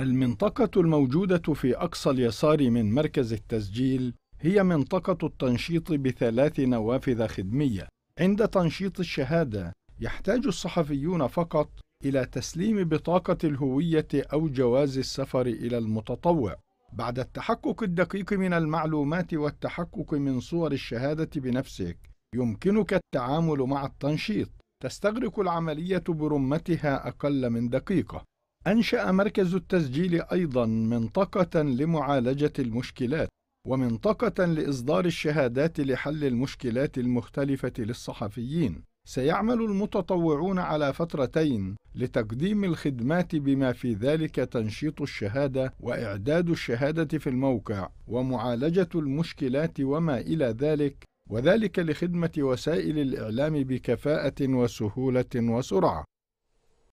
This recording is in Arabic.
المنطقة الموجودة في أقصى اليسار من مركز التسجيل هي منطقة التنشيط بثلاث نوافذ خدمية. عند تنشيط الشهادة يحتاج الصحفيون فقط إلى تسليم بطاقة الهوية أو جواز السفر إلى المتطوع. بعد التحقق الدقيق من المعلومات والتحقق من صور الشهادة بنفسك، يمكنك التعامل مع التنشيط. تستغرق العملية برمتها أقل من دقيقة. أنشأ مركز التسجيل أيضًا منطقة لمعالجة المشكلات، ومنطقة لإصدار الشهادات لحل المشكلات المختلفة للصحفيين. سيعمل المتطوعون على فترتين لتقديم الخدمات بما في ذلك تنشيط الشهادة وإعداد الشهادة في الموقع ومعالجة المشكلات وما إلى ذلك وذلك لخدمة وسائل الإعلام بكفاءة وسهولة وسرعة